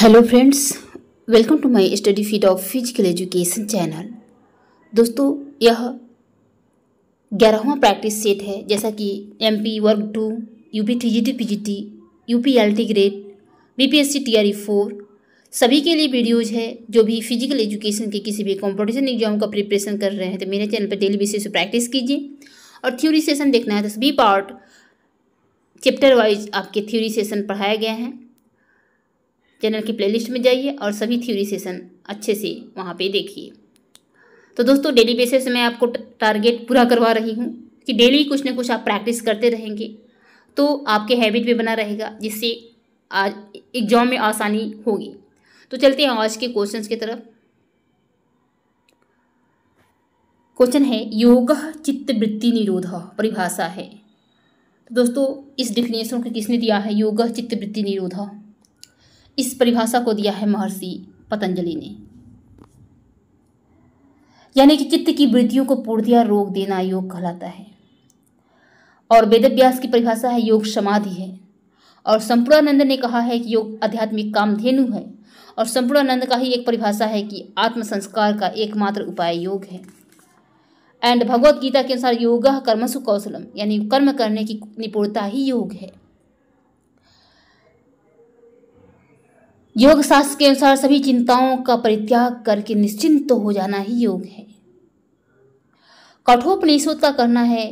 hello friends welcome to my study feed of physical education channel दोस्तों यह ग्यारहवा practice set है जैसा कि MP work to UP TGT PGT UPLT grade BPSC TRE four सभी के लिए वीडियोज़ है जो भी फिजिकल एजुकेशन के किसी भी कॉम्पिटिशन एग्जाम का प्रिपरेशन कर रहे हैं तो मेरे चैनल पर डेली बेसिस प्रैक्टिस कीजिए और थ्योरी सेशन देखना है तो सभी पार्ट चैप्टर वाइज आपके थ्योरी सेशन पढ़ाया गया है चैनल की प्लेलिस्ट में जाइए और सभी थ्योरी सेशन अच्छे से वहाँ पे देखिए तो दोस्तों डेली बेसिस में आपको टारगेट पूरा करवा रही हूँ कि डेली कुछ ना कुछ आप प्रैक्टिस करते रहेंगे तो आपके हैबिट भी बना रहेगा जिससे आज एग्जाम में आसानी होगी तो चलते हैं आज के क्वेश्चंस की तरफ क्वेश्चन है योग चित्त वृत्ति निरोध परिभाषा है दोस्तों इस डिफिनेशन को किसने दिया है योग चित्त वृत्ति निरोधा इस परिभाषा को दिया है महर्षि पतंजलि ने यानी कि चित्त की वृद्धियों को पूर्तिया रोग रोक देना योग कहलाता है और वेदव्यास की परिभाषा है योग समाधि है और संपूर्णानंद ने कहा है कि योग आध्यात्मिक कामधेनु है और संपूर्णानंद का ही एक परिभाषा है कि आत्म संस्कार का एकमात्र उपाय योग है एंड भगवत गीता के अनुसार योगा कर्मसु कौशलम यानी कर्म करने की निपुणता ही योग है योग शास्त्र के अनुसार सभी चिंताओं का परित्याग करके निश्चिंत तो हो जाना ही योग है कठोपनिषद का कहना है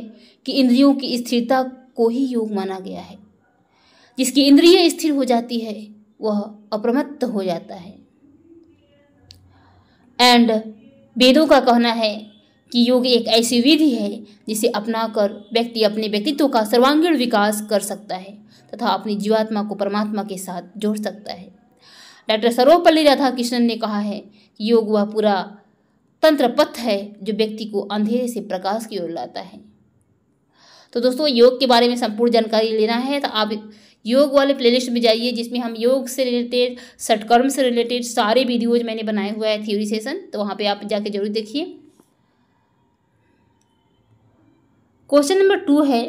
कि इंद्रियों की स्थिरता को ही योग माना गया है जिसकी इंद्रिय स्थिर हो जाती है वह अप्रमत्त हो जाता है एंड वेदों का कहना है कि योग एक ऐसी विधि है जिसे अपनाकर व्यक्ति अपने व्यक्तित्व का सर्वांगीण विकास कर सकता है तथा अपनी जीवात्मा को परमात्मा के साथ जोड़ सकता है डॉक्टर सर्वपल्ली राधाकृष्णन ने कहा है कि योग वह पूरा तंत्र पथ है जो व्यक्ति को अंधेरे से प्रकाश की ओर लाता है तो दोस्तों योग के बारे में संपूर्ण जानकारी लेना है तो आप योग वाले प्लेलिस्ट में जाइए जिसमें हम योग से रिलेटेड सटकर्म से रिलेटेड सारे वीडियोज मैंने बनाए हुए हैं थ्योरी सेशन तो वहाँ पे आप जाके जरूर देखिए क्वेश्चन नंबर टू है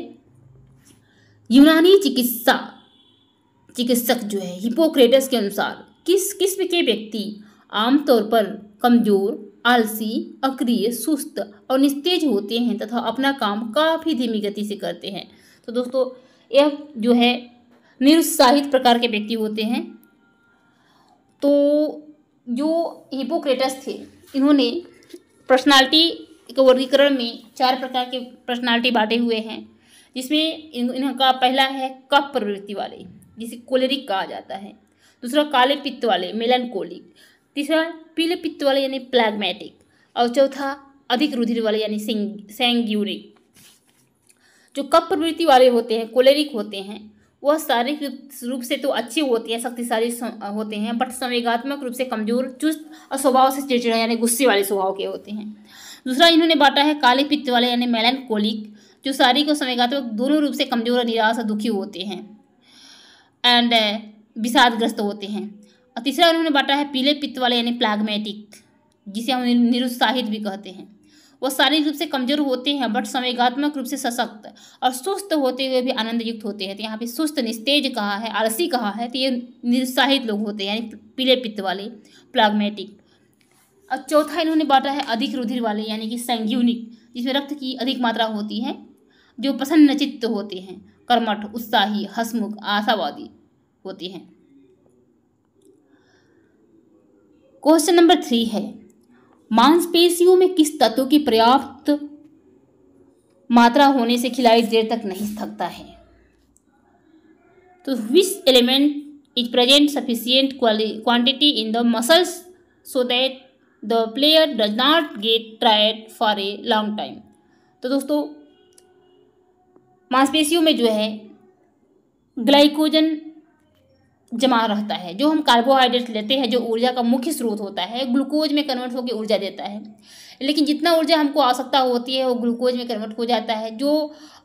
यूनानी चिकित्सा चिकित्सक जो है हिपोक्रेटस के अनुसार किस किस्म के व्यक्ति आमतौर पर कमजोर आलसी अक्रिय सुस्त और निस्तेज होते हैं तथा अपना काम काफ़ी धीमी गति से करते हैं तो दोस्तों यह जो है निरुत्साहित प्रकार के व्यक्ति होते हैं तो जो हिपोक्रेटस थे इन्होंने पर्सनालिटी के वर्गीकरण में चार प्रकार के पर्सनालिटी बांटे हुए हैं जिसमें इनका पहला है कप प्रवृत्ति वाले जिसे कोलेरिक कहा जाता है दूसरा काले पित्त वाले मेलनकोलिक तीसरा पीले पित्त वाले यानी प्लैगमेटिक और चौथा अधिक रुधिर वाले यानी सेंग्यूरिक जो कप प्रवृत्ति वाले होते हैं कोलेरिक होते हैं वह शारीरिक रूप से तो अच्छे होते हैं शक्तिशाली होते हैं बट संवेगात्मक रूप से कमजोर चुस्त और स्वभाव से चिड़चिड़ा यानी गुस्से वाले स्वभाव के होते हैं दूसरा इन्होंने बांटा है काले पित्त वाले यानी मेलनकोलिक जो शारीरिक और संवेगात्मक दोनों रूप से कमजोर और निराश और दुखी होते हैं एंड विषादग्रस्त होते हैं और तीसरा उन्होंने बांटा है पीले पित्त वाले यानी प्लाग्मेटिक जिसे हम निरुत्साहित भी कहते हैं वह शारीरिक रूप से कमजोर होते हैं बट संवेगात्मक रूप से सशक्त और सुस्त होते हुए भी आनंदयुक्त होते हैं तो यहाँ पे सुस्त निस्तेज कहा है आलसी कहा है तो ये निरुत्साहित लोग होते हैं यानी पीले पित्त वाले प्लाग्मेटिक और चौथा इन्होंने बांटा है अधिक रुधिर वाले यानी कि संज्ञूनिक जिसमें रक्त की अधिक मात्रा होती है जो प्रसन्न चित्त होते हैं कर्मठ उत्साही हसमुख आशावादी होती हैं क्वेश्चन नंबर थ्री है मांसपेशियों में किस तत्व की पर्याप्त मात्रा होने से खिलाड़ी देर तक नहीं थकता है तो this element is present sufficient quantity in the muscles so that the player does not get tired for a long time तो दोस्तों मांसपेशियों में जो है ग्लाइकोजन जमा रहता है जो हम कार्बोहाइड्रेट लेते हैं जो ऊर्जा का मुख्य स्रोत होता है ग्लूकोज में कन्वर्ट होकर ऊर्जा देता है लेकिन जितना ऊर्जा हमको आवश्यकता होती है वो ग्लूकोज में कन्वर्ट हो जाता है जो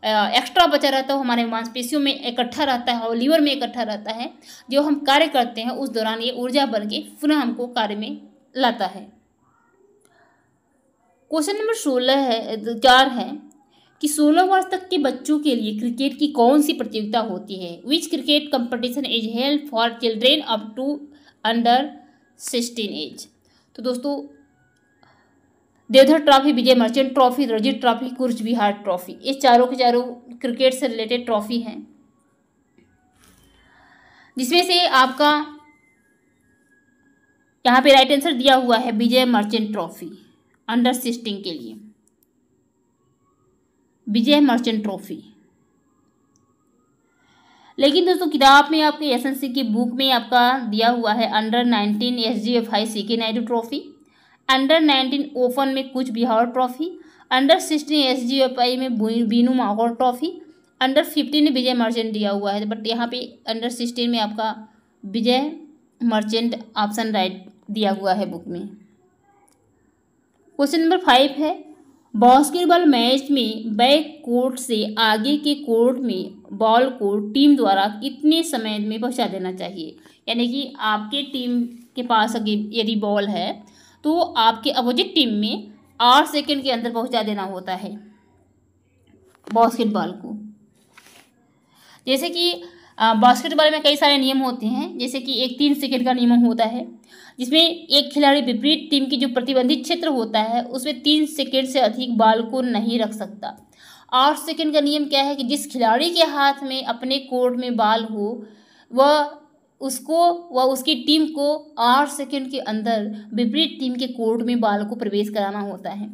एक्स्ट्रा बचा रहता है वो हमारे मांसपेशियों में इकट्ठा रहता है और लीवर में इकट्ठा रहता है जो हम कार्य करते हैं उस दौरान ये ऊर्जा बन के पुनः हमको कार्य में लाता है क्वेश्चन नंबर सोलह है चार है कि 16 वर्ष तक के बच्चों के लिए क्रिकेट की कौन सी प्रतियोगिता होती है which cricket competition is held for children up to under sixteen age तो दोस्तों देवधर ट्रॉफी विजय मर्चेंट ट्रॉफी रजित ट्रॉफी कुर्ज बिहार ट्रॉफी ये चारों के चारों क्रिकेट से रिलेटेड ट्रॉफी हैं जिसमें से आपका यहाँ पे राइट आंसर दिया हुआ है Vijay Merchant trophy under sixteen के लिए विजय मर्चेंट ट्रॉफी लेकिन दोस्तों किताब में आपके एसएनसी की बुक में आपका दिया हुआ है under nineteen S G F I C K Naidu trophy under nineteen open में Cooch Behar trophy under sixteen S G F I में बीनू माहौर ट्रॉफी अंडर फिफ्टीन में विजय मर्चेंट दिया हुआ है बट यहाँ पे अंडर सिक्सटीन में आपका विजय मर्चेंट ऑप्शन राइट दिया हुआ है बुक में क्वेश्चन नंबर फाइव है बास्केटबॉल मैच में बैक कोर्ट से आगे के कोर्ट में बॉल को टीम द्वारा कितने समय में पहुंचा देना चाहिए यानी कि आपके टीम के पास अगर यदि बॉल है तो आपके अपोजिट टीम में आठ सेकंड के अंदर पहुंचा देना होता है बास्केटबॉल को जैसे कि बास्केटबॉल में कई सारे नियम होते हैं जैसे कि एक तीन सेकेंड का नियम होता है जिसमें एक खिलाड़ी विपरीत टीम की जो प्रतिबंधित क्षेत्र होता है उसमें तीन सेकेंड से अधिक बाल को नहीं रख सकता आठ सेकेंड का नियम क्या है कि जिस खिलाड़ी के हाथ में अपने कोर्ट में बाल हो वह उसको व उसकी टीम को आठ सेकेंड के अंदर विपरीत टीम के कोर्ट में बाल को प्रवेश कराना होता है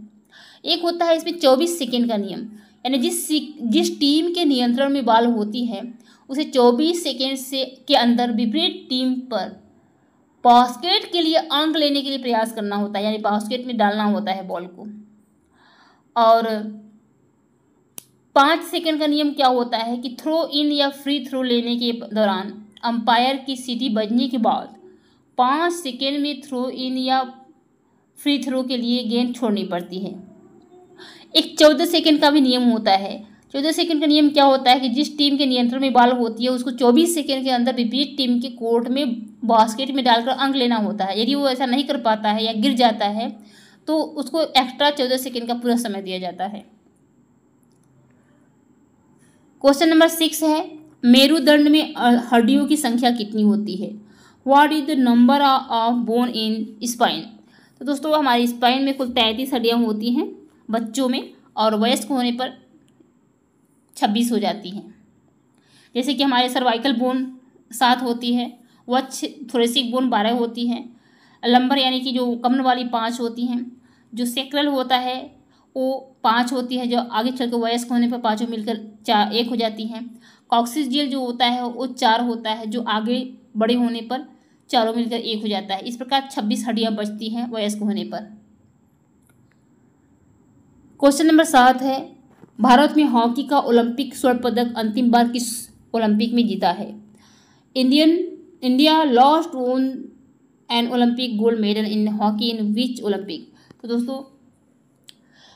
एक होता है इसमें चौबीस सेकेंड का नियम यानी जिस जिस टीम के नियंत्रण में बाल होती है उसे 24 सेकेंड से के अंदर विपरीत टीम पर बास्केट के लिए अंक लेने के लिए प्रयास करना होता है यानी बास्केट में डालना होता है बॉल को और पाँच सेकेंड का नियम क्या होता है कि थ्रो इन या फ्री थ्रो लेने के दौरान अंपायर की सीटी बजने के बाद पाँच सेकेंड में थ्रो इन या फ्री थ्रो के लिए गेंद छोड़नी पड़ती है एक चौदह सेकेंड का भी नियम होता है चौदह सेकंड का नियम क्या होता है कि जिस टीम के नियंत्रण में बॉल होती है उसको चौबीस सेकंड के अंदर विपरीत टीम के कोर्ट में बास्केट में डालकर अंक लेना होता है यदि वो ऐसा नहीं कर पाता है या गिर जाता है तो उसको एक्स्ट्रा चौदह सेकेंड का पूरा समय दिया जाता है क्वेश्चन नंबर सिक्स है मेरुदंड में हड्डियों की संख्या कितनी होती है what is the number of bone in spine तो दोस्तों हमारी स्पाइन में कुल तैंतीस हड्डियाँ होती हैं बच्चों में और वयस्क होने पर छब्बीस हो जाती हैं जैसे कि हमारे सर्वाइकल बोन सात होती है वच्छ थोरेसिक बोन बारह होती हैं लंबर यानी कि जो कमर वाली पाँच होती हैं जो सेक्रल होता है वो पाँच होती है जो आगे चल कर वयस्क होने पर पाँचों मिलकर चार एक हो जाती हैं कॉक्सिस जेल जो होता है वो चार होता है जो आगे बड़े होने पर चारों मिलकर एक हो जाता है इस प्रकार छब्बीस हड्डियाँ बचती हैं वयस्क होने पर क्वेश्चन नंबर सात है भारत में हॉकी का ओलंपिक स्वर्ण पदक अंतिम बार किस ओलंपिक में जीता है Indian India last won an Olympic gold medal in hockey in which Olympic तो दोस्तों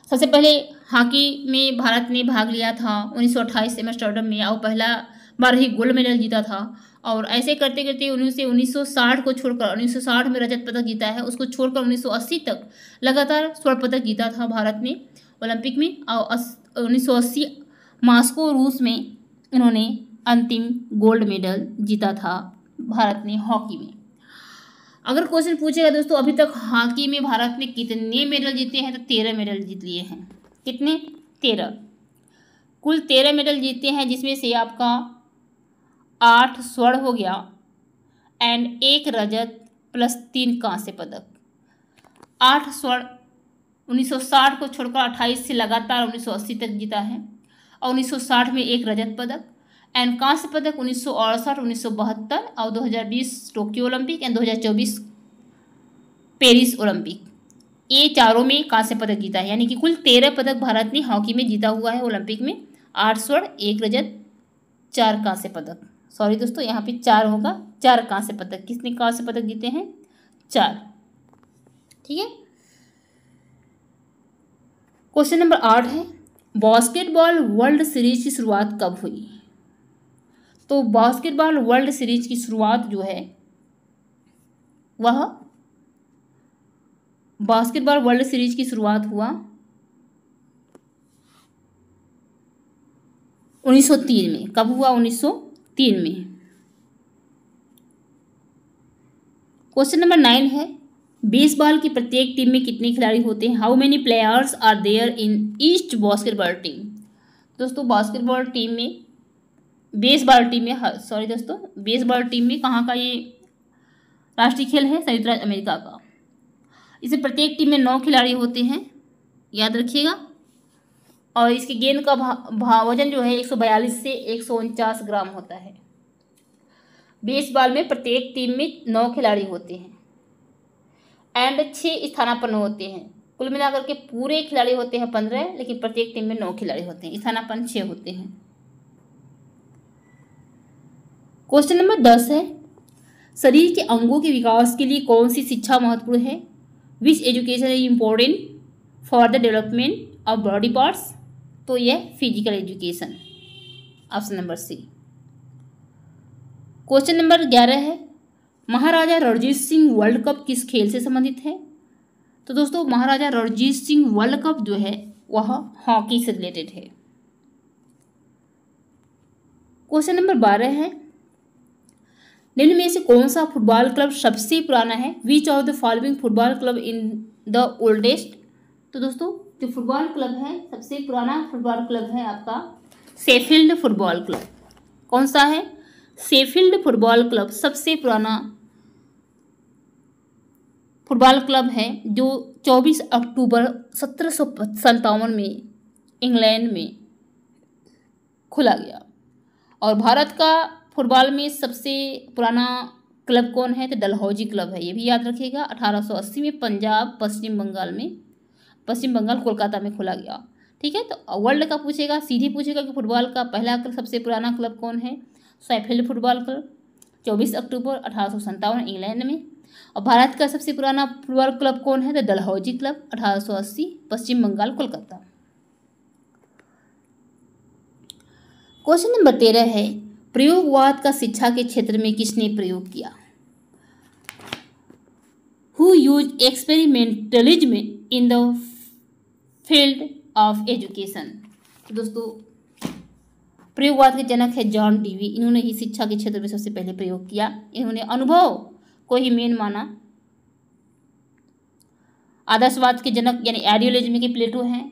सबसे पहले हॉकी में भारत ने भाग लिया था उन्नीस सौ अट्ठाईस में और पहला बार ही गोल्ड मेडल जीता था और ऐसे करते करते उन्नीस से साठ को छोड़कर 1960 में रजत पदक जीता है उसको छोड़कर 1980 तक लगातार स्वर्ण पदक जीता था भारत ने ओलंपिक में और उन्नीस सौ अस्सी मास्को रूस में इन्होंने अंतिम गोल्ड मेडल जीता था भारत ने हॉकी में अगर क्वेश्चन पूछेगा दोस्तों अभी तक हॉकी में भारत ने कितने मेडल जीते हैं तो तेरह मेडल जीत लिए हैं कितने तेरह कुल तेरह मेडल जीते हैं जिसमें से आपका आठ स्वर्ण हो गया एंड एक रजत प्लस तीन कांस्य पदक आठ स्वर्ण 1960 को छोड़कर 28 से लगातार 1980 तक जीता है और 1960 में एक रजत पदक एंड कांस्य पदक उन्नीस सौ अड़सठ उन्नीस और 2020 Tokyo Olympic and 2024 Paris Olympic ये चारों में कांस्य पदक जीता है यानी कि कुल तेरह पदक भारत ने हॉकी में जीता हुआ है ओलंपिक में आठ स्वर्ण एक रजत चार कांस्य पदक सॉरी दोस्तों यहाँ पे चार होगा चार कांस्य पदक किसने कांस्य पदक जीते हैं चार ठीक है क्वेश्चन नंबर आठ है बास्केटबॉल वर्ल्ड सीरीज की शुरुआत कब हुई तो बास्केटबॉल वर्ल्ड सीरीज की शुरुआत जो है वह बास्केटबॉल वर्ल्ड सीरीज की शुरुआत हुआ 1903 में कब हुआ 1903 में क्वेश्चन नंबर नाइन है बेसबॉल की प्रत्येक टीम में कितने खिलाड़ी होते हैं how many players are there in each basketball team दोस्तों बास्केटबॉल टीम में बेसबॉल टीम में सॉरी हाँ, दोस्तों बेसबॉल टीम में कहाँ का ये राष्ट्रीय खेल है संयुक्त राज्य अमेरिका का इसे प्रत्येक टीम में नौ खिलाड़ी होते हैं याद रखिएगा और इसके गेंद का भा, भा वजन जो है बयालीस से एक ग्राम होता है बेसबॉल में प्रत्येक टीम में नौ खिलाड़ी होते हैं एंड छः स्थानापन्न होते हैं कुल मिलाकर के पूरे खिलाड़ी होते हैं पंद्रह लेकिन प्रत्येक टीम में नौ खिलाड़ी होते हैं स्थानापन छः होते हैं क्वेश्चन नंबर दस है शरीर के अंगों के विकास के लिए कौन सी शिक्षा महत्वपूर्ण है which education is important for the development of body parts तो यह physical education option number C question number ग्यारह है महाराजा रणजीत सिंह वर्ल्ड कप किस खेल से संबंधित है तो दोस्तों महाराजा रणजीत सिंह वर्ल्ड कप जो है वह हॉकी से रिलेटेड है क्वेश्चन नंबर बारह है निम्न में से कौन सा फुटबॉल क्लब सबसे पुराना है which of the following football club in the oldest तो दोस्तों जो फुटबॉल क्लब है सबसे पुराना फुटबॉल क्लब है आपका सेफील्ड फुटबॉल क्लब कौन सा है सेफील्ड फुटबॉल क्लब सबसे पुराना फुटबॉल क्लब है जो 24 अक्टूबर सत्रह में इंग्लैंड में खुला गया और भारत का फुटबॉल में सबसे पुराना क्लब कौन है तो डलहौजी क्लब है ये भी याद रखिएगा 1880 में पंजाब पश्चिम बंगाल में पश्चिम बंगाल कोलकाता में खोला गया ठीक है तो वर्ल्ड का पूछेगा सीधे पूछेगा कि फुटबॉल का पहला सबसे पुराना क्लब कौन है सैफिल्ड फुटबॉल क्लब 24 अक्टूबर अठारह इंग्लैंड में और भारत का सबसे पुराना फुटबॉल क्लब कौन है तो डलहौजी क्लब अठारह पश्चिम बंगाल कोलकाता क्वेश्चन नंबर तेरह है प्रयोगवाद का शिक्षा के क्षेत्र में किसने प्रयोग किया who use experimentalism in the field of education दोस्तों प्रयोगवाद के जनक है जॉन डीवी इन्होंने ही शिक्षा के क्षेत्र में सबसे पहले प्रयोग किया इन्होंने अनुभव को ही मेन माना आदर्शवाद के जनक यानी आइडियोलॉजी के प्लेटो हैं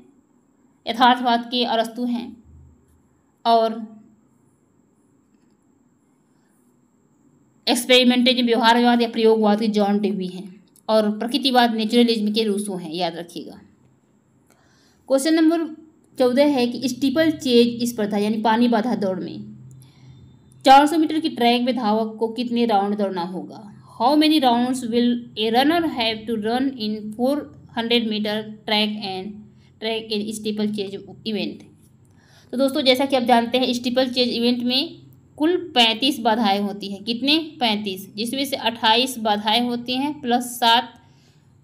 यथार्थवाद के अरस्तु हैं और एक्सपेरिमेंटेज व्यवहारवाद या प्रयोगवाद के जॉन डिबी हैं और प्रकृतिवाद नेचुरलिज्म के रूसो हैं याद रखिएगा क्वेश्चन नंबर चौदह है कि स्टीपल चेज स्पर्धा यानी पानी बाधा दौड़ में 400 मीटर की ट्रैक में धावक को कितने राउंड दौड़ना होगा how many rounds will a runner have to run in 400 metre track and track in steeplechase event तो दोस्तों जैसा कि आप जानते हैं स्टीपल चेज इवेंट में कुल पैंतीस बाधाएं होती हैं कितने पैंतीस जिसमें से अट्ठाईस बाधाएं होती हैं प्लस सात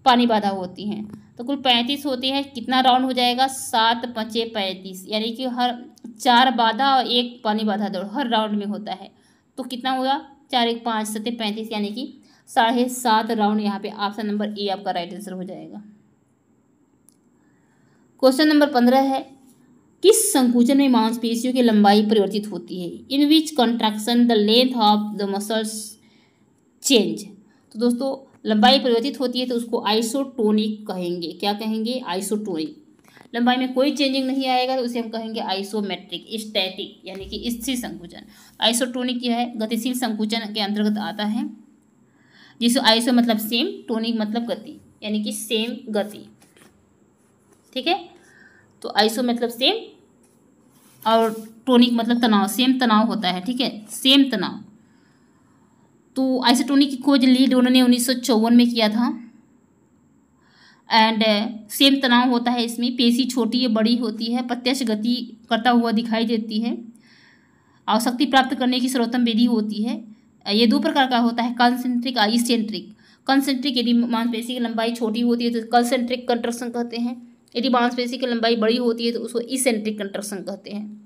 पानी बाधा होती हैं तो कुल पैंतीस होती है कितना राउंड हो जाएगा सात पचे पैंतीस यानी कि हर चार बाधा और एक पानी बाधा दौड़ हर राउंड में होता है तो कितना होगा चार एक पाँच सत्य पैंतीस यानी कि साढ़े सात राउंड यहाँ पे ऑप्शन नंबर ए आपका राइट आंसर हो जाएगा क्वेश्चन नंबर पंद्रह है किस संकुचन में मांसपेशियों की लंबाई परिवर्तित होती है in which contraction the length of the muscles change तो दोस्तों लंबाई परिवर्तित होती है तो उसको आइसोटोनिक कहेंगे क्या कहेंगे आइसोटोनिक लंबाई में कोई चेंजिंग नहीं आएगा तो उसे हम कहेंगे आइसोमेट्रिक स्टैटिक यानी कि स्थिर संकुचन आइसोटोनिक यह है गतिशील संकुचन के अंतर्गत आता है जिसो आइसो मतलब सेम टोनिक मतलब गति यानी कि सेम गति ठीक है तो आईसो मतलब सेम और टोनिक मतलब तनाव सेम तनाव होता है ठीक है सेम तनाव तो आइसोटोनिक की खोज लीड उन्होंने उन्नीस में किया था एंड सेम uh, तनाव होता है इसमें पेशी छोटी या बड़ी होती है प्रत्यक्ष गति करता हुआ दिखाई देती है आवश्यकति प्राप्त करने की सर्वोत्तम विधि होती है ये दो प्रकार का होता है कॉन्सेंट्रिक और इसेंट्रिक कंसेंट्रिक यदि मांसपेशी की लंबाई छोटी होती है तो कंसेंट्रिक कंट्रक्शन कहते हैं यदि मांसपेशी की लंबाई बड़ी होती है तो उसको इसेंट्रिक कंट्रक्शन कहते हैं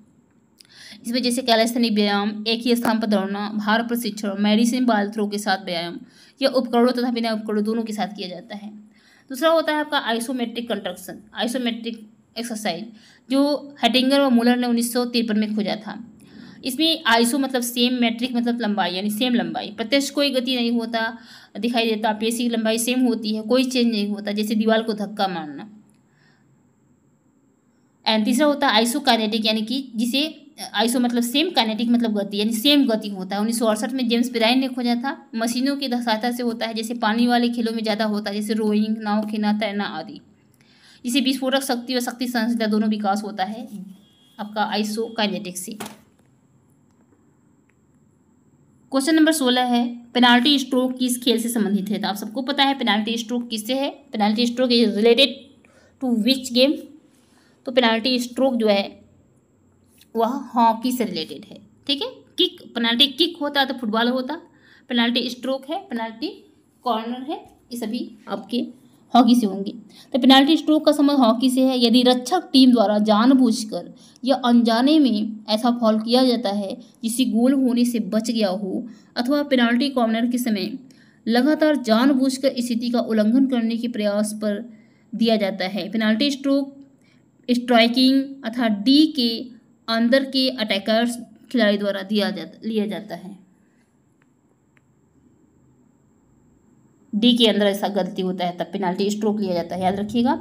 इसमें जैसे कैलस्थनिक व्यायाम एक ही स्थान पर दौड़ना भार प्रशिक्षण मेडिसिन बाल के साथ व्यायाम या उपकरणों तथा बिना उपकरणों दोनों के साथ किया जाता है दूसरा होता है आपका आइसोमेट्रिक कंट्रक्शन आइसोमेट्रिक एक्सरसाइज जो हेटिंगर और मूलर ने उन्नीस में खोजा था इसमें आइसो मतलब सेम मैट्रिक मतलब लंबाई यानी सेम लंबाई प्रत्यक्ष कोई गति नहीं होता दिखाई देता पेशी की लंबाई सेम होती है कोई चेंज नहीं होता जैसे दीवार को धक्का मारना एंड तीसरा होता है आइसो काइनेटिक यानी कि जिसे आइसो मतलब सेम काइनेटिक मतलब गति यानी सेम गति होता है उन्नीस में जेम्स पिराइन ने खोजा था मशीनों की सहायता से होता है जैसे पानी वाले खेलों में ज़्यादा होता है जैसे रोइंग नाव खेना तैरना आदि जिसे विस्फोटक शक्ति और शक्ति संहिता दोनों विकास होता है आपका आइसो काइनेटिक से क्वेश्चन नंबर सोलह है पेनाल्टी स्ट्रोक किस खेल से संबंधित है तो आप सबको पता है पेनाल्टी स्ट्रोक किससे है penalty stroke is related to which game तो पेनाल्टी स्ट्रोक जो है वह हॉकी से रिलेटेड है ठीक है किक पेनाल्टी किक होता तो फुटबॉल होता पेनाल्टी स्ट्रोक है पेनाल्टी कॉर्नर है ये सभी आपके हॉकी से होंगे तो पेनाल्टी स्ट्रोक का संबंध हॉकी से है यदि रक्षक टीम द्वारा जानबूझकर या अनजाने में ऐसा फॉल किया जाता है जिसे गोल होने से बच गया हो अथवा पेनाल्टी कॉर्नर के समय लगातार जानबूझकर स्थिति का उल्लंघन करने के प्रयास पर दिया जाता है पेनाल्टी स्ट्रोक स्ट्राइकिंग अथवा डी के अंदर के अटैकर्स खिलाड़ी द्वारा दिया जाता लिया जाता है डी के अंदर ऐसा गलती होता है तब पेनाल्टी स्ट्रोक लिया जाता है याद रखिएगा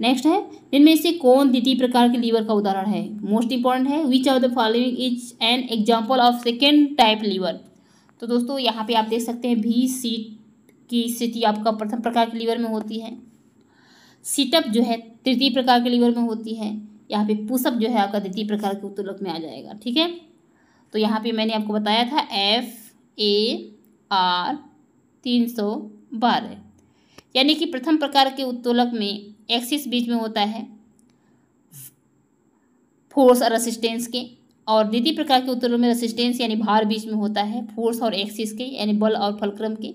नेक्स्ट है इनमें से कौन द्वितीय प्रकार के लीवर का उदाहरण है मोस्ट इंपॉर्टेंट है which are the following is an example of second type lever तो दोस्तों यहाँ पे आप देख सकते हैं भी सीट की स्थिति आपका प्रथम प्रकार के लीवर में होती है सीटअप जो है तृतीय प्रकार के लीवर में होती है यहाँ पे पुसअप जो है आपका द्वितीय प्रकार के उत्तोलक में आ जाएगा ठीक है तो यहाँ पे मैंने आपको बताया था एफ ए आर तीन सौ बारह यानी कि प्रथम प्रकार के उत्तोलक में एक्सिस बीच में होता है फोर्स और असिस्टेंस के और द्वितीय प्रकार के उत्तोलक में रसिस्टेंस यानी भार बीच में होता है फोर्स और एक्सिस के यानी बल और फलक्रम के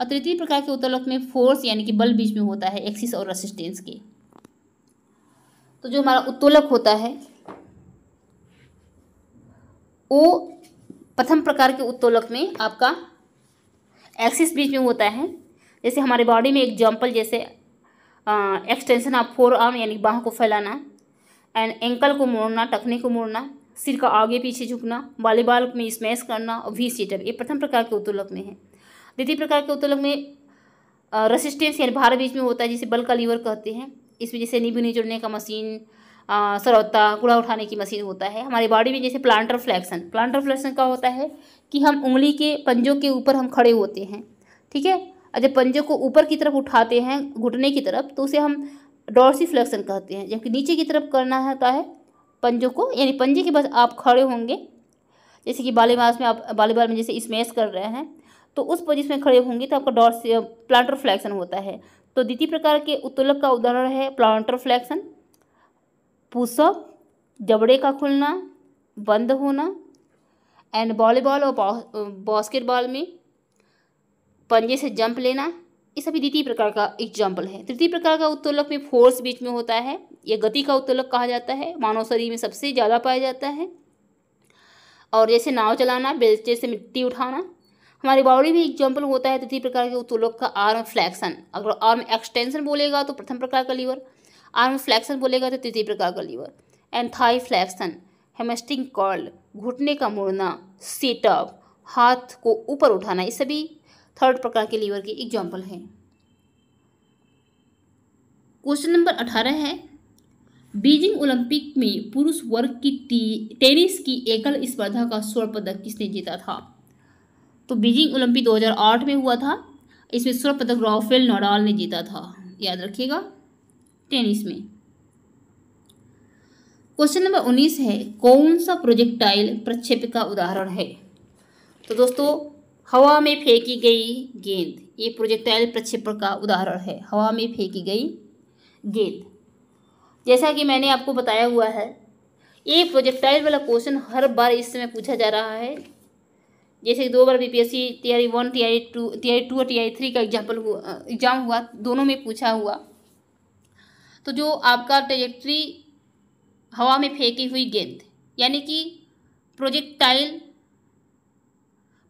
और तृतीय प्रकार के उत्तोलक में फोर्स यानी कि बल बीच में होता है एक्सिस और रसिस्टेंस के तो जो हमारा उत्तोलक होता है वो प्रथम प्रकार के उत्तोलक में आपका एक्सिस बीच में होता है जैसे हमारे बॉडी में एग्जाम्पल जैसे एक्सटेंशन ऑफ फोर आर्म यानी बाह को फैलाना एंड एंकल को मोड़ना टखने को मोड़ना सिर का आगे पीछे झुकना वॉलीबॉल में स्मैश करना और वी सीटर ये प्रथम प्रकार के उत्तोलक में है द्वितीय प्रकार के उत्तोलक में रेसिस्टेंस यानी भार बीच में होता है जिसे बल का लीवर कहते हैं इसमें जैसे नींबू निचोड़ने का मशीन सरौता कूड़ा उठाने की मशीन होता है हमारी बॉडी में जैसे प्लांटर फ्लैक्शन प्लांटर फ्लैक्शन का होता है कि हम उंगली के पंजों के ऊपर हम खड़े होते हैं ठीक है जब पंजे को ऊपर की तरफ उठाते हैं घुटने की तरफ तो उसे हम डॉर्सी फ्लेक्शन कहते हैं जबकि नीचे की तरफ करना होता है पंजों को यानी पंजे के बस आप खड़े होंगे जैसे कि बालीबास में आप बालीबाल में जैसे स्मैश कर रहे हैं तो उस पोजिशन में खड़े होंगे तो आपका डॉर्स प्लांटर फ्लैक्शन होता है तो द्वितीय प्रकार के उत्तोलक का उदाहरण है प्लांटर फ्लैक्शन पुशअप जबड़े का खुलना बंद होना एंड वॉलीबॉल और बास्केटबॉल में पंजे से जंप लेना ये सभी द्वितीय प्रकार का एग्जाम्पल है तृतीय प्रकार का उत्तोलक में फोर्स बीच में होता है यह गति का उत्तोलक कहा जाता है मानव शरीर में सबसे ज़्यादा पाया जाता है और जैसे नाव चलाना बेलचे से मिट्टी उठाना हमारी बॉडी में एग्जाम्पल होता है तृतीय प्रकार के उत्तोलक का आर्म फ्लैक्शन अगर आर्म एक्सटेंशन बोलेगा तो प्रथम प्रकार का लीवर आर्म फ्लैक्शन बोलेगा तो तृतीय प्रकार का lever and thigh flexion hamstring curl घुटने का मुड़ना सेटअप हाथ को ऊपर उठाना ये सभी थर्ड प्रकार के लीवर की एग्जाम्पल है क्वेश्चन नंबर अठारह है बीजिंग ओलंपिक में पुरुष वर्ग की टेनिस की एकल स्पर्धा का स्वर्ण पदक किसने जीता था तो बीजिंग ओलंपिक 2008 में हुआ था इसमें स्वर्ण पदक राफेल नडाल ने जीता था याद रखिएगा टेनिस में क्वेश्चन नंबर उन्नीस है कौन सा प्रोजेक्टाइल प्रक्षेप का उदाहरण है तो दोस्तों हवा में फेंकी गई गेंद ये प्रोजेक्टाइल तो प्रक्षेपण का उदाहरण है हवा में फेंकी गई गेंद जैसा कि मैंने आपको बताया हुआ है ये प्रोजेक्टाइल वाला क्वेश्चन हर बार इस समय पूछा जा रहा है जैसे दो बार BPSC I one I two I two और आई थ्री का एग्जाम्पल हुआ एग्जाम हुआ दोनों में पूछा हुआ तो जो आपका ट्रेजेक्ट्री हवा में फेंकी हुई गेंद यानी कि प्रोजेक्टाइल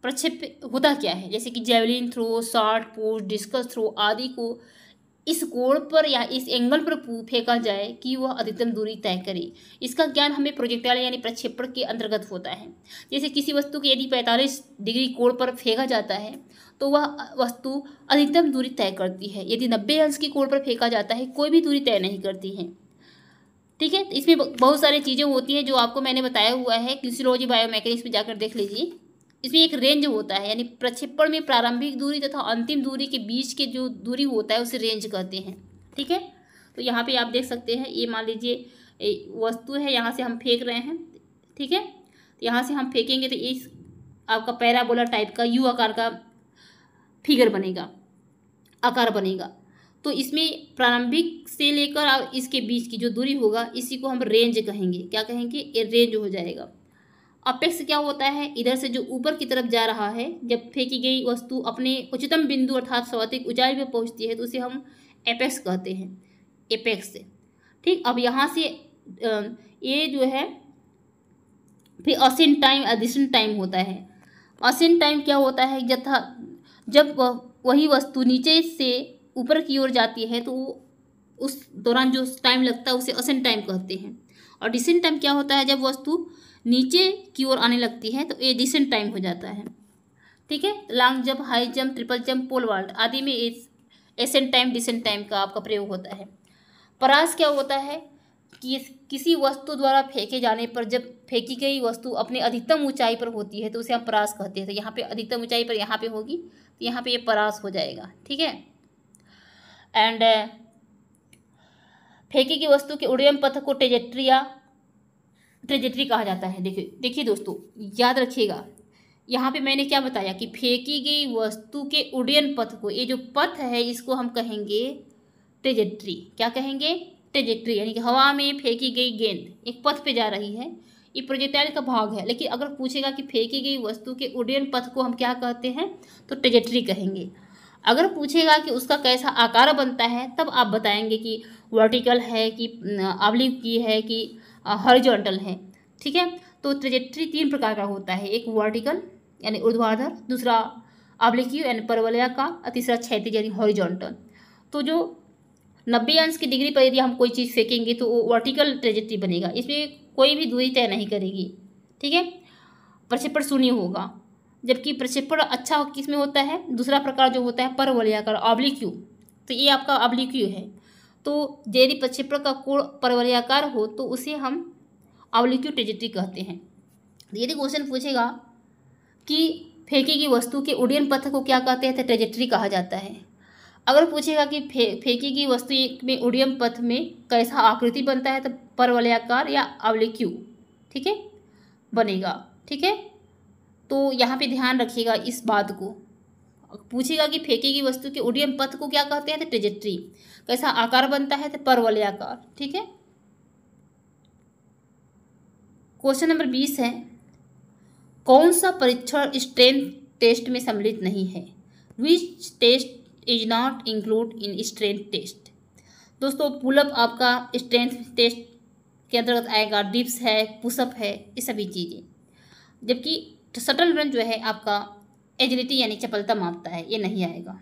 प्रक्षेप होता क्या है जैसे कि javelin throw short post discus throw आदि को इस कोण पर या इस एंगल पर फेंका जाए कि वह अधिकतम दूरी तय करे इसका ज्ञान हमें प्रोजेक्टाइल यानी प्रक्षेपण के अंतर्गत होता है जैसे किसी वस्तु के यदि 45 डिग्री कोण पर फेंका जाता है तो वह वस्तु अधिकतम दूरी तय करती है यदि 90 अंश की कोण पर फेंका जाता है कोई भी दूरी तय नहीं करती है ठीक है इसमें बहुत सारी चीज़ें होती हैं जो आपको मैंने बताया हुआ है रोजी बायोमैकेनिक्स में जाकर देख लीजिए इसमें एक रेंज होता है यानी प्रक्षेपण में प्रारंभिक दूरी तथा अंतिम दूरी के बीच के जो दूरी होता है उसे रेंज कहते हैं ठीक है तो यहाँ पे आप देख सकते हैं ये मान लीजिए वस्तु है यहाँ से हम फेंक रहे हैं ठीक है तो यहाँ से हम फेंकेंगे तो इस आपका पैराबोला टाइप का यू आकार का फिगर बनेगा आकार बनेगा तो इसमें प्रारंभिक से लेकर और इसके बीच की जो दूरी होगा इसी को हम रेंज कहेंगे क्या कहेंगे ये रेंज हो जाएगा अपेक्स क्या होता है इधर से जो ऊपर की तरफ जा रहा है जब फेंकी गई वस्तु अपने उच्चतम बिंदु अर्थात स्वातिक ऊंचाई पर पहुंचती है तो उसे हम एपेक्स कहते हैं एपेक्स ठीक अब यहाँ से ये जो है फिर असिन टाइम एडिशन टाइम होता है असिन टाइम क्या होता है जथा जब वही वस्तु नीचे से ऊपर की ओर जाती है तो उस दौरान जो टाइम लगता है उसे असिन टाइम कहते हैं और डिसिन टाइम क्या होता है जब वस्तु नीचे की ओर आने लगती है तो ये डिसेंट टाइम हो जाता है ठीक है long jump high jump triple jump pole vault आदि में एसेंट टाइम डिसेंट टाइम का आपका प्रयोग होता है परास क्या होता है कि किसी वस्तु द्वारा फेंके जाने पर जब फेंकी गई वस्तु अपने अधिकतम ऊंचाई पर होती है तो उसे हम परास कहते हैं तो यहाँ पे अधिकतम ऊंचाई पर यहाँ पे होगी तो यहाँ पे ये यह परास हो जाएगा ठीक है एंड फेंकी गई वस्तु के उड़यम पथ को टेजेट्रिया ट्रेजेटरी कहा जाता है देखिए देखिए दोस्तों याद रखिएगा यहाँ पे मैंने क्या बताया कि फेंकी गई वस्तु के उड्डयन पथ को ये जो पथ है इसको हम कहेंगे ट्रेजेटरी क्या कहेंगे ट्रेजेटरी यानी कि हवा में फेंकी गई गेंद एक पथ पे जा रही है ये प्रोजेक्टाइल का भाग है लेकिन अगर पूछेगा कि फेंकी गई वस्तु के उड्डयन पथ को हम क्या कहते हैं तो ट्रेजेटरी कहेंगे अगर पूछेगा कि उसका कैसा आकार बनता है तब आप बताएंगे कि वर्टिकल है कि आवली की है कि हॉरिजॉन्टल हैं ठीक है तो ट्रेजेक्ट्री तीन प्रकार का होता है एक वर्टिकल यानी ऊर्ध्वाधर दूसरा अब्लिक्यू यानी का और तीसरा क्षैतिज यानी हॉरिजॉन्टल तो जो नब्बे अंश की डिग्री पर यदि हम कोई चीज़ फेंकेंगे तो वो वर्टिकल ट्रेजेक्ट्री बनेगा इसमें कोई भी दूरी तय नहीं करेगी ठीक है प्रक्षेपण शून्य होगा जबकि प्रक्षेपण अच्छा किस में होता है दूसरा प्रकार जो होता है परवलयाकार ऑब्लिक्यू तो ये आपका ऑब्लिक्यू है तो यदि प्रक्षेपण का कोण परवलयाकार हो तो उसे हम अवलिक्यू ट्रेजिट्री कहते हैं तो यदि क्वेश्चन पूछेगा कि फेंकी की वस्तु के उड्डयन पथ को क्या कहते हैं तो ट्रेजिट्री कहा जाता है अगर पूछेगा कि फे फेंकी की वस्तु में उड्डयन पथ में कैसा आकृति बनता है तो परवलयाकार या अवलिक्यू ठीक है बनेगा ठीक है तो यहाँ पे ध्यान रखिएगा इस बात को पूछेगा कि फेंकी गई वस्तु के उड्डयन पथ को क्या कहते हैं तो ट्रेजेट्री कैसा आकार बनता है तो परवल आकार ठीक है क्वेश्चन नंबर बीस है कौन सा परीक्षण स्ट्रेंथ टेस्ट में सम्मिलित नहीं है which test is not include in strength test दोस्तों पुलअप आपका स्ट्रेंथ टेस्ट के अंतर्गत आएगा डिप्स है पुशअप है ये सभी चीज़ें जबकि शटल रन जो है आपका एजिलिटी यानी चपलता मापता है ये नहीं आएगा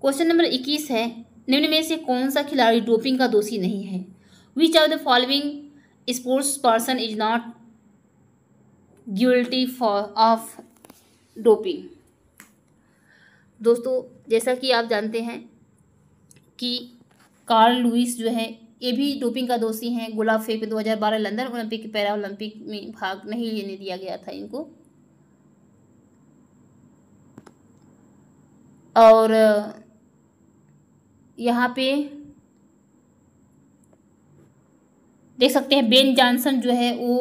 क्वेश्चन नंबर इक्कीस है निम्न में से कौन सा खिलाड़ी डोपिंग का दोषी नहीं है which are the following sports person is not guilty for of doping दोस्तों जैसा कि आप जानते हैं कि कार्ल लुइस जो है ये भी डोपिंग का दोषी हैं गुलाब हजार 2012 लंदन ओलंपिक पैरा ओलंपिक में भाग नहीं लेने दिया गया था इनको और यहाँ पे देख सकते हैं बेन जॉनसन जो है वो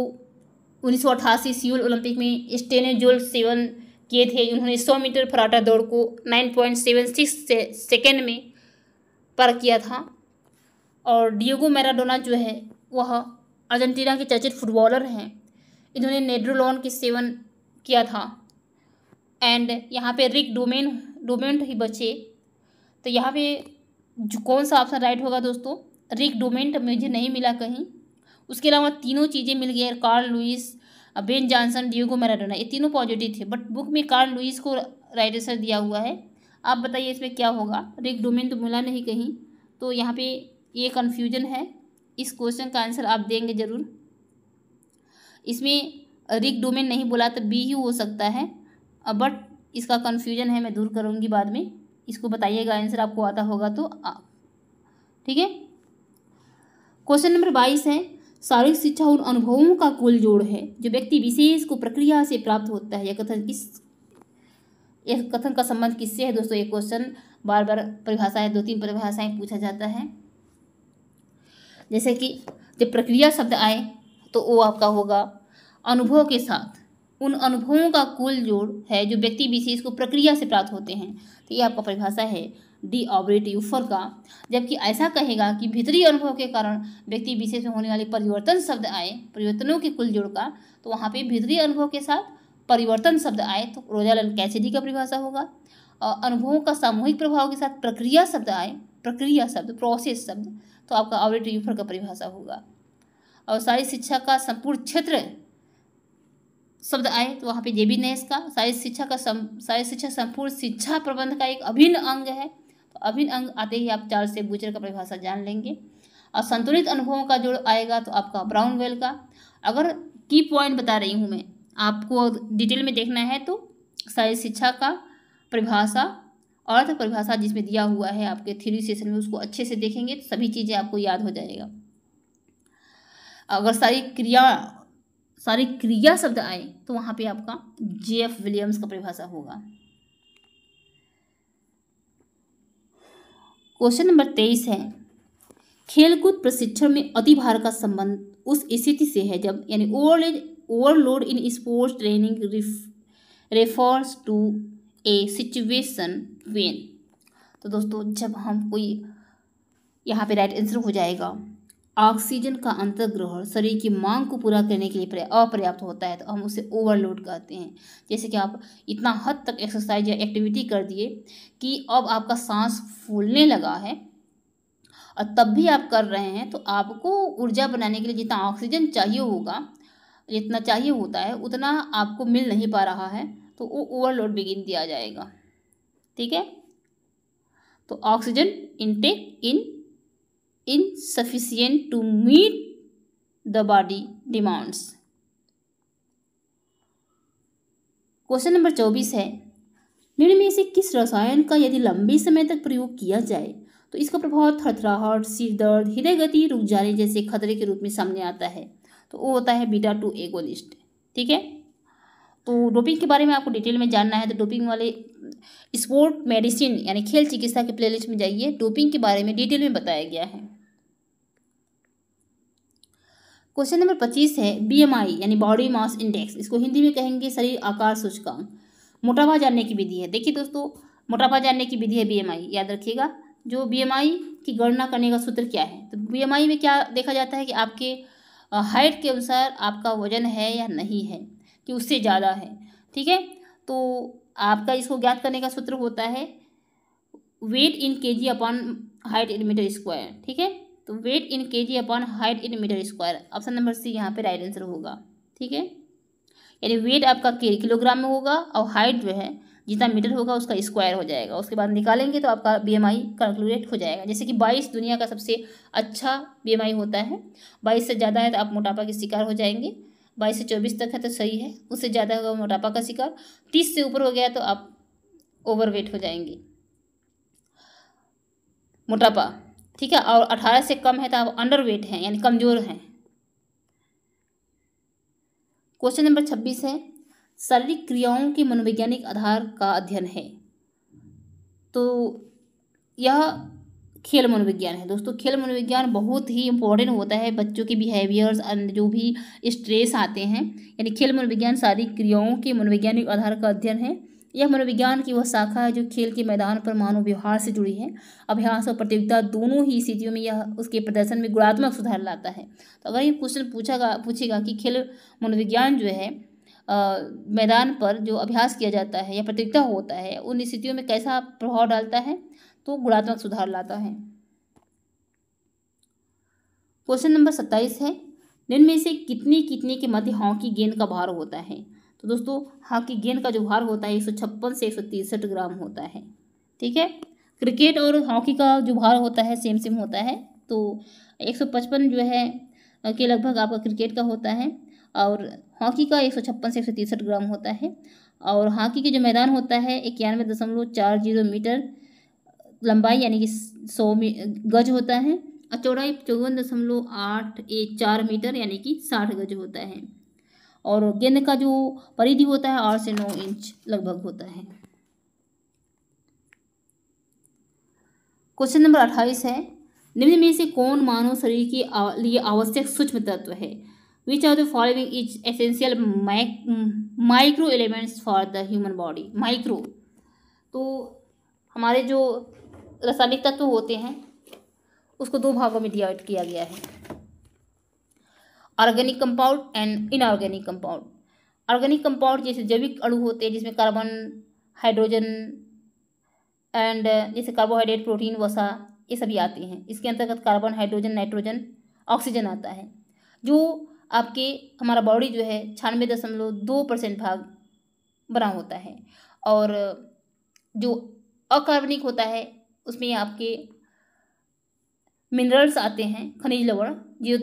उन्नीस सौ अट्ठासी सियोल ओलंपिक में जोल सेवन किए थे उन्होंने सौ मीटर फराटा दौड़ को nine point seven six second में पर किया था और डिएगो मैराडोना जो है वह अर्जेंटीना के चर्चित फुटबॉलर हैं इन्होंने नेड्रोलॉन के सेवन किया था एंड यहाँ पे रिक डोमेन डोमेंट ही बचे तो यहाँ पे जो कौन सा ऑप्शन राइट होगा दोस्तों रिक डोमेंट तो मुझे नहीं मिला कहीं उसके अलावा तीनों चीज़ें मिल गई Carl Lewis Ben Johnson Diego Maradona ये तीनों पॉजिटिव थे बट बुक में कार्ल लुइस को राइट आंसर दिया हुआ है आप बताइए इसमें क्या होगा रिक डोमेन तो मिला नहीं कहीं तो यहाँ पे ये कन्फ्यूजन है इस क्वेश्चन का आंसर आप देंगे ज़रूर इसमें रिक डोमेन नहीं बोला तो बी ही हो सकता है बट इसका कन्फ्यूजन है मैं दूर करूँगी बाद में इसको बताइएगा आंसर आपको आता होगा तो ठीक है क्वेश्चन नंबर बाईस है शारीरिक शिक्षा और अनुभवों का कुल जोड़ है जो व्यक्ति विशेष को प्रक्रिया से प्राप्त होता है यह कथन किस यह कथन का संबंध किससे है दोस्तों ये क्वेश्चन बार बार परिभाषाएं दो तीन परिभाषाएं पूछा जाता है जैसे कि जब प्रक्रिया शब्द आए तो वो आपका होगा अनुभव के साथ उन अनुभवों का कुल जोड़ है जो व्यक्ति विशेष को प्रक्रिया से प्राप्त होते हैं तो ये आपका परिभाषा है डी ऑबरेटिव फर का जबकि ऐसा कहेगा कि भीतरी अनुभव के कारण व्यक्ति विशेष में होने वाले परिवर्तन शब्द आए परिवर्तनों के कुल जोड़ का तो वहाँ पे भीतरी अनुभव के साथ परिवर्तन शब्द आए तो रोजालन कैसेडी का परिभाषा होगा अनुभवों का सामूहिक प्रभाव के साथ प्रक्रिया शब्द आए प्रक्रिया शब्द प्रोसेस शब्द तो आपका ऑबरेटिव फर का परिभाषा होगा और सारी शिक्षा का संपूर्ण क्षेत्र शब्द आए तो वहाँ पे ये भी नहीं इसका सारी शिक्षा का सम, सारी शिक्षा संपूर्ण शिक्षा प्रबंध का एक अभिन्न अंग है तो अभिन्न अंग आते ही आप चार से बूचर का परिभाषा जान लेंगे और संतुलित अनुभवों का जोड़ आएगा तो आपका ब्राउन वेल का अगर की पॉइंट बता रही हूँ मैं आपको डिटेल में देखना है तो सारी शिक्षा का परिभाषा अर्थ परिभाषा जिसमें दिया हुआ है आपके थ्री सेशन में उसको अच्छे से देखेंगे तो सभी चीज़ें आपको याद हो जाएगा अगर सारी क्रिया सारे क्रिया शब्द आए तो वहां पे आपका जे एफ विलियम्स का परिभाषा होगा क्वेश्चन नंबर तेईस है खेलकूद प्रशिक्षण में अतिभार का संबंध उस स्थिति से है जब यानी overlays overload in sports training refers to a situation when तो दोस्तों जब हम कोई यहाँ पे राइट आंसर हो जाएगा ऑक्सीजन का अंतर्ग्रहण शरीर की मांग को पूरा करने के लिए अपर्याप्त होता है तो हम उसे ओवरलोड कहते हैं जैसे कि आप इतना हद तक एक्सरसाइज या एक्टिविटी कर दिए कि अब आपका सांस फूलने लगा है और तब भी आप कर रहे हैं तो आपको ऊर्जा बनाने के लिए जितना ऑक्सीजन चाहिए होगा जितना चाहिए होता है उतना आपको मिल नहीं पा रहा है तो वो ओवरलोड बिगिन दिया जाएगा ठीक है तो oxygen intake insufficient to meet the body demands question number चौबीस है निम्न में से किस रसायन का यदि लंबे समय तक प्रयोग किया जाए तो इसका प्रभाव थरथराहट सिर दर्द हृदय गति रुक जाने जैसे खतरे के रूप में सामने आता है तो वो होता है बीटा टू एगोलिस्ट ठीक है तो डोपिंग के बारे में आपको डिटेल में जानना है तो डोपिंग वाले स्पोर्ट मेडिसिन यानी खेल चिकित्सा के प्लेलिस्ट में जाइए डोपिंग के बारे में डिटेल में बताया गया है क्वेश्चन नंबर पच्चीस है बीएमआई यानी बॉडी मास इंडेक्स इसको हिंदी में कहेंगे शरीर आकार सूचकांक मोटापा जानने की विधि है देखिए दोस्तों मोटापा जानने की विधि है बीएमआई याद रखिएगा जो बीएमआई की गणना करने का सूत्र क्या है तो बीएमआई में क्या देखा जाता है कि आपके हाइट के अनुसार आपका वजन है या नहीं है कि उससे ज़्यादा है ठीक है तो आपका इसको ज्ञात करने का सूत्र होता है weight in K G upon height in metre square ठीक है तो weight in K G upon height in metre square option number C यहाँ पे राइट आंसर होगा ठीक है यानी वेट आपका किलोग्राम में होगा और हाइट जो है जितना मीटर होगा उसका स्क्वायर हो जाएगा उसके बाद निकालेंगे तो आपका बीएमआई कैलकुलेट हो जाएगा जैसे कि 22 दुनिया का सबसे अच्छा बीएमआई होता है 22 से ज़्यादा है तो आप मोटापा के शिकार हो जाएंगे 22 से 24 तक है तो सही है उससे ज़्यादा होगा मोटापा का शिकार 30 से ऊपर हो गया तो आप ओवरवेट हो जाएंगे मोटापा ठीक है और अठारह से कम है तो आप अंडर वेट हैं यानी कमज़ोर हैं क्वेश्चन नंबर छब्बीस है शारीरिक क्रियाओं के मनोवैज्ञानिक आधार का अध्ययन है तो यह खेल मनोविज्ञान है दोस्तों खेल मनोविज्ञान बहुत ही इंपॉर्टेंट होता है बच्चों के बिहेवियर्स जो भी स्ट्रेस आते हैं यानी खेल मनोविज्ञान शारीरिक क्रियाओं के मनोवैज्ञानिक आधार का अध्ययन है यह मनोविज्ञान की वह शाखा है जो खेल के मैदान पर मानव व्यवहार से जुड़ी है अभ्यास और प्रतियोगिता दोनों ही स्थितियों में यह उसके प्रदर्शन में गुणात्मक सुधार लाता है तो अगर ये क्वेश्चन पूछेगा पूछेगा कि खेल मनोविज्ञान जो है आ, मैदान पर जो अभ्यास किया जाता है या प्रतियोगिता होता है उन स्थितियों में कैसा प्रभाव डालता है तो गुणात्मक सुधार लाता है क्वेश्चन नंबर सत्ताईस है निम्न में से कितनी कितनी के मध्य हॉकी गेंद का भार होता है तो दोस्तों हॉकी गेंद का जो भार होता है एक से एक ग्राम होता है ठीक है क्रिकेट और हॉकी का जो भार होता है सेम सेम होता है तो 155 जो है के लगभग आपका क्रिकेट का होता है और हॉकी का एक सौ छप्पन से एक सौ तिरसठ ग्राम होता है और हॉकी के जो मैदान होता है इक्यानवे दशमलव चार जीरो मीटर लंबाई यानी कि सौ गज होता है और चौड़ाई चौवन दशमलव आठ एक चार मीटर यानी कि साठ गज होता है और गेंद का जो परिधि होता है आठ से नौ इंच लगभग होता है क्वेश्चन नंबर अट्ठाईस है निम्न में से कौन मानव शरीर के लिए आवश्यक सूक्ष्म तत्व है which are the following is essential micro elements for the human body micro तो हमारे जो रासायनिक तत्व होते हैं उसको दो भागों में डिवाइड किया गया है organic compound and inorganic compound organic compound जैसे जैविक अणु होते हैं जिसमें कार्बन हाइड्रोजन एंड जैसे कार्बोहाइड्रेट प्रोटीन वसा ये सभी आते हैं इसके अंतर्गत कार्बन हाइड्रोजन नाइट्रोजन ऑक्सीजन आता है जो आपके हमारा बॉडी जो है छानबे दशमलव दो परसेंट भाग बना होता है और जो अकार्बनिक होता है उसमें आपके मिनरल्स आते हैं खनिज लवण जो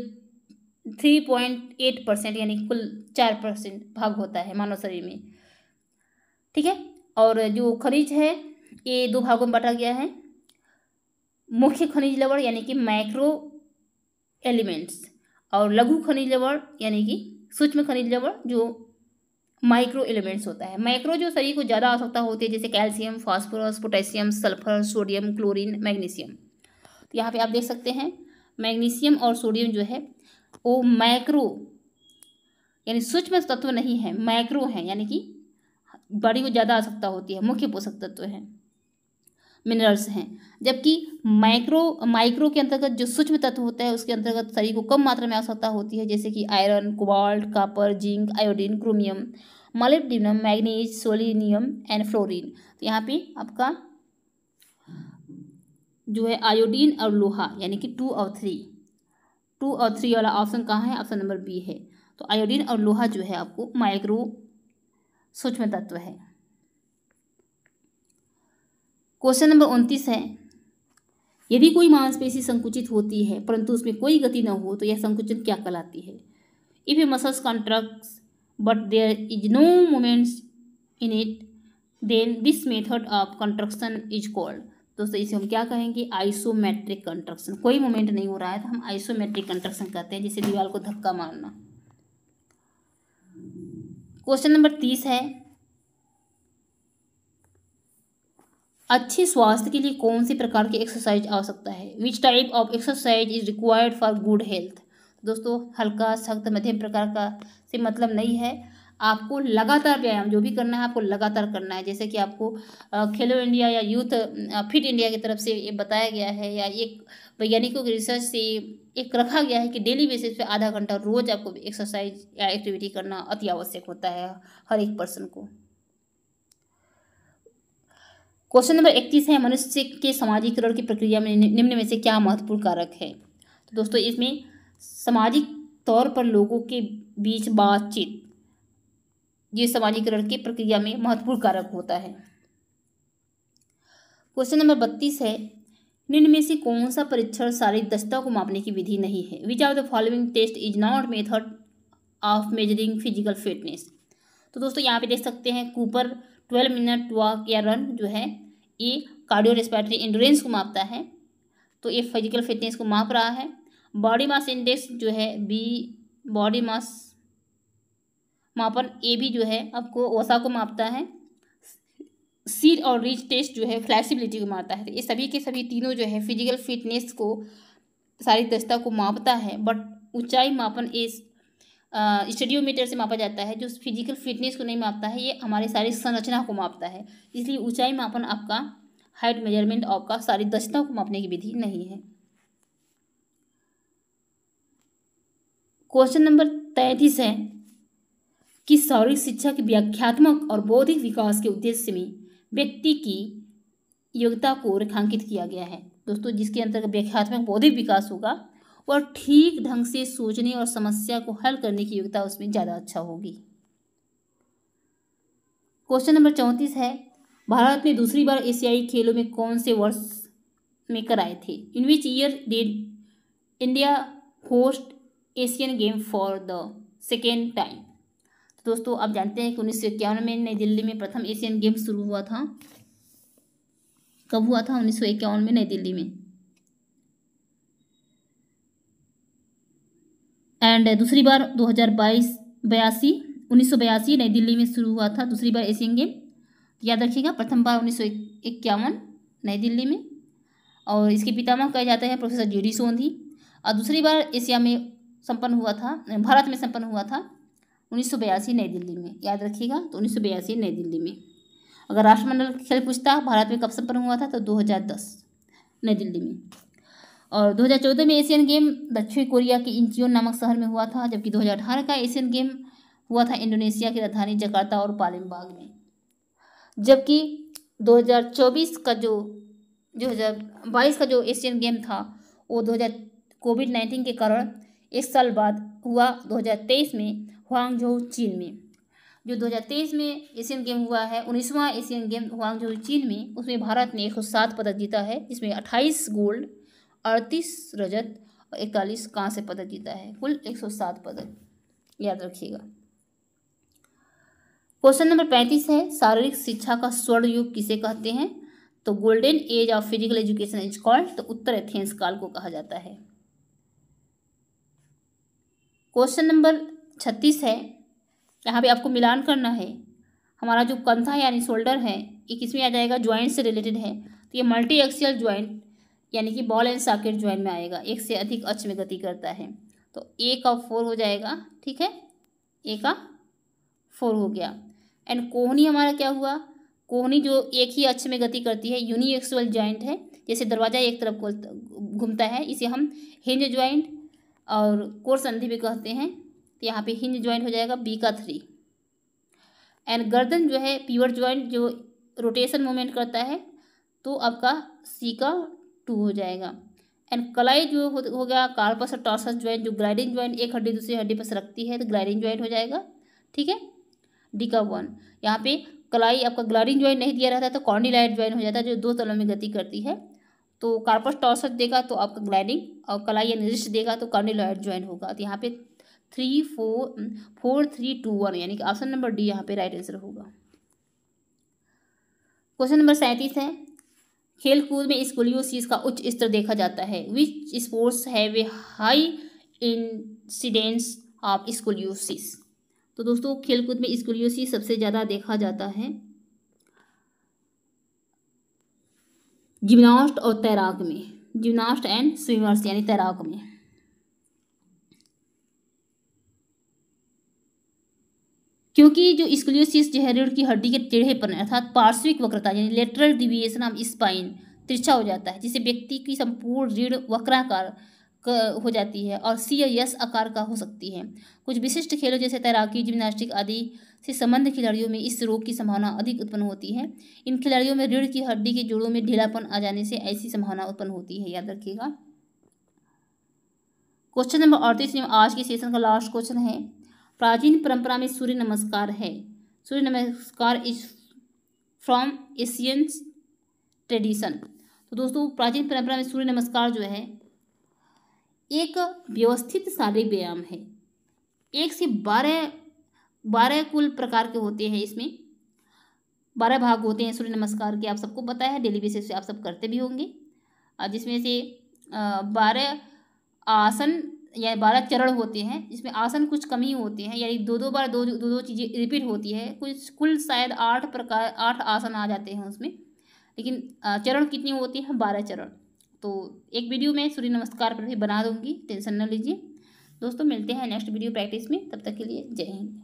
थ्री पॉइंट एट परसेंट यानी कुल चार परसेंट भाग होता है मानव शरीर में ठीक है और जो खनिज है ये दो भागों में बांटा गया है मुख्य खनिज लवण यानी कि माइक्रो एलिमेंट्स और लघु खनिज लवण यानी कि सूक्ष्म खनिज लवण जो माइक्रो एलिमेंट्स होता है माइक्रो जो शरीर को ज़्यादा आवश्यकता होती है जैसे calcium phosphorus potassium sulphur sodium chlorine magnesium तो यहाँ पे आप देख सकते हैं मैग्नीशियम और सोडियम जो है वो मैक्रो यानी सूक्ष्म तत्व नहीं है माइक्रो है यानी कि बड़ी को ज़्यादा आवश्यकता होती है मुख्य पोषक तत्व हैं मिनरल्स हैं जबकि माइक्रो माइक्रो के अंतर्गत जो सूक्ष्म तत्व होता है उसके अंतर्गत शरीर को कम मात्रा में आवश्यकता होती है जैसे कि iron cobalt copper zinc iodine chromium molybdenum manganese selenium and fluorine तो यहाँ पे आपका जो है आयोडीन और लोहा यानी कि टू और थ्री टू और थ्री वाला ऑप्शन कहाँ है ऑप्शन नंबर बी है तो आयोडीन और लोहा जो है आपको माइक्रो सूक्ष्म तत्व है क्वेश्चन नंबर उनतीस है यदि कोई मांसपेशी संकुचित होती है परंतु उसमें कोई गति न हो तो यह संकुचन क्या कहलाती है if a muscles contract but there is no moments in it then this method of construction is called दोस्तों इसे हम क्या कहेंगे आइसोमेट्रिक कंट्रक्शन कोई मोमेंट नहीं हो रहा है तो हम आइसोमेट्रिक कंट्रक्शन कहते हैं जिसे दीवार को धक्का मारना क्वेश्चन नंबर तीस है अच्छे स्वास्थ्य के लिए कौन सी प्रकार की एक्सरसाइज आवश्यकता है which type of exercise is required for good health दोस्तों हल्का सख्त मध्यम प्रकार का से मतलब नहीं है आपको लगातार व्यायाम जो भी करना है आपको लगातार करना है जैसे कि आपको खेलो इंडिया या यूथ फिट इंडिया की तरफ से ये बताया गया है या एक वैज्ञानिकों की रिसर्च से एक रखा गया है कि डेली बेसिस पे आधा घंटा रोज आपको एक्सरसाइज या एक्टिविटी करना अति आवश्यक होता है हर एक पर्सन को क्वेश्चन नंबर इकतीस है मनुष्य के समाजीकरण की प्रक्रिया में निम्न में से क्या महत्वपूर्ण कारक है तो दोस्तों इसमें सामाजिक तौर पर लोगों के बीच बातचीत ये समाजीकरण की प्रक्रिया में महत्वपूर्ण कारक होता है क्वेश्चन नंबर बत्तीस है निम्न में से कौन सा परीक्षण शारीरिक दक्षता को मापने की विधि नहीं है which are the following test is not method of measuring physical fitness तो दोस्तों यहाँ पे देख सकते हैं कूपर ट्वेल्व मिनट वॉक या रन जो है ये कार्डियो रेस्पिरेटरी इंडोरेंस को मापता है तो ये फिजिकल फिटनेस को माप रहा है बॉडी मास इंडेक्स जो है बी बॉडी मास मापन ए भी जो है आपको ओसा को मापता है सीर और रिच टेस्ट जो है फ्लैक्सीबिलिटी को मारता है तो ये सभी के सभी तीनों जो है फिजिकल फिटनेस को सारी दस्ता को मापता है बट ऊंचाई मापन ए स्टेडियोमीटर से मापा जाता है जो फिजिकल फिटनेस को नहीं मापता है ये हमारे सारी संरचना को मापता है इसलिए ऊंचाई मापन आपका हाइट मेजरमेंट आपका सारी दस्ता को मापने की विधि नहीं है क्वेश्चन नंबर तैंतीस है कि शौरिक शिक्षा के व्याख्यात्मक और बौद्धिक विकास के उद्देश्य में व्यक्ति की योग्यता को रेखांकित किया गया है दोस्तों जिसके अंतर्गत व्याख्यात्मक बौद्धिक विकास होगा और ठीक ढंग से सोचने और समस्या को हल करने की योग्यता उसमें ज़्यादा अच्छा होगी क्वेश्चन नंबर चौंतीस है भारत ने दूसरी बार एशियाई खेलों में कौन से वर्ष में कराए थे in which year did India host Asian game for the second time दोस्तों आप जानते हैं कि उन्नीस सौ इक्यावन में नई दिल्ली में प्रथम एशियन गेम शुरू हुआ था कब हुआ था उन्नीस सौ इक्यावन में नई दिल्ली में एंड दूसरी बार दो हज़ार बाईस बयासी उन्नीस सौ बयासी नई दिल्ली में शुरू हुआ था दूसरी बार एशियन गेम याद रखिएगा प्रथम बार उन्नीस सौ इक्यावन नई दिल्ली में और इसके पितामह कहे जाते हैं प्रोफेसर जी डी सोंधी और दूसरी बार एशिया में संपन्न हुआ था भारत में संपन्न हुआ था उन्नीस नई दिल्ली में याद रखिएगा तो उन्नीस नई दिल्ली में अगर राष्ट्रमंडल खेल पूछता भारत में कब संपन्न हुआ था तो 2010 नई दिल्ली में और 2014 में एशियन गेम दक्षिण कोरिया के इंचियोन नामक शहर में हुआ था जबकि 2018 का एशियन गेम हुआ था इंडोनेशिया की राजधानी जकार्ता और पालेमबाग में जबकि 2024 का जो बाईस का जो एशियन गेम था वो हज़ार कोविड नाइन्टीन के कारण एक साल बाद हुआ तेईस में हुआंगझोउ चीन में जो 2023 में एशियन गेम हुआ है उन्नीसवां एशियन गेम हुआंगझोउ चीन में उसमें भारत ने सात पदक जीता है जिसमें 28 गोल्ड 38 रजत और इकतालीस कांस्य पदक जीता है कुल 107 पदक याद रखिएगा क्वेश्चन नंबर पैंतीस है शारीरिक शिक्षा का स्वर्ण युग किसे कहते हैं तो golden age of physical education is called तो उत्तर एथेंस काल को कहा जाता है क्वेश्चन नंबर छत्तीस है यहाँ पे आपको मिलान करना है हमारा जो कंधा यानी शोल्डर है ये किसमें आ जाएगा ज्वाइंट से रिलेटेड है तो ये मल्टी एक्सियल ज्वाइंट यानी कि बॉल एंड साकेट ज्वाइंट में आएगा एक से अधिक अच्छ में गति करता है तो ए का फोर हो जाएगा ठीक है ए का फोर हो गया एंड कोहनी हमारा क्या हुआ कोहनी जो एक ही अच्छ में गति करती है यूनि एक्सुअल ज्वाइंट है जैसे दरवाज़ा एक तरफ घूमता है इसे हम हिंज ज्वाइंट और कोर संधि भी कहते हैं तो यहाँ पे हिंज ज्वाइंट हो जाएगा बी का थ्री एंड गर्दन जो है प्योर ज्वाइंट जो रोटेशन मूवमेंट करता है तो आपका सी का टू हो जाएगा एंड कलाई जो हो, हो गया कार्पस और टॉर्सस ज्वाइंट जो ग्लाइडिंग ज्वाइंट एक हड्डी दूसरी हड्डी पर सरकती है तो ग्लाइडिंग ज्वाइंट हो जाएगा ठीक है डी का वन यहाँ पे कलाई आपका ग्लाइडिंग ज्वाइंट नहीं दिया रहता है तो कॉन्डिलाइट ज्वाइंट हो जाता है जो दो तलों में गति करती है तो कार्पस टॉर्सस देगा तो आपका ग्लाइडिंग और कलाई या निर्दिष्ट देगा तो कॉन्डिलाइट ज्वाइंट होगा तो यहाँ पे three four four three two one यानी कि ऑप्शन नंबर डी यहाँ पे राइट आंसर होगा क्वेश्चन नंबर सैंतीस है खेल कूद में स्कोलियोसिस का उच्च स्तर देखा जाता है which sports have a high incidence of scoliosis तो दोस्तों खेलकूद में स्कोलियोसिस सबसे ज़्यादा देखा जाता है जिमनास्ट और तैराक में जिमनास्ट एंड स्विमर्स यानी तैराक में क्योंकि जो स्क्लियोसिस जो है रीढ़ की हड्डी के टेढ़े पर अर्थात पार्श्विक वक्रता यानी लेटरल डिविएशन ऑफ स्पाइन तिरछा हो जाता है जिससे व्यक्ति की संपूर्ण रीढ़ वक्राकार हो जाती है और सी या यस आकार का हो सकती है कुछ विशिष्ट खेलों जैसे तैराकी जिम्नास्टिक आदि से संबंध खिलाड़ियों में इस रोग की संभावना अधिक उत्पन्न होती है इन खिलाड़ियों में रीढ़ की हड्डी के जोड़ों में ढीलापन आ जाने से ऐसी संभावना उत्पन्न होती है याद रखिएगा क्वेश्चन नंबर अड़तीस में आज के सेशन का लास्ट क्वेश्चन है प्राचीन परंपरा में सूर्य नमस्कार है सूर्य नमस्कार इज फ्रॉम एशियंस ट्रेडिशन तो दोस्तों प्राचीन परंपरा में सूर्य नमस्कार जो है एक व्यवस्थित शारीरिक व्यायाम है एक से बारह बारह कुल प्रकार के होते हैं इसमें बारह भाग होते हैं सूर्य नमस्कार के आप सबको पता है डेली बेसिस पे आप सब करते भी होंगे जिसमें से बारह आसन या बारह चरण होते हैं जिसमें आसन कुछ कम ही होते हैं यानी दो दो बार दो दो दो चीज़ें रिपीट होती है कुछ कुल शायद आठ प्रकार आठ आसन आ जाते हैं उसमें लेकिन चरण कितनी होती है बारह चरण तो एक वीडियो मैं सूर्य नमस्कार पर भी बना दूंगी टेंशन न लीजिए दोस्तों मिलते हैं नेक्स्ट वीडियो प्रैक्टिस में तब तक के लिए जय हिंद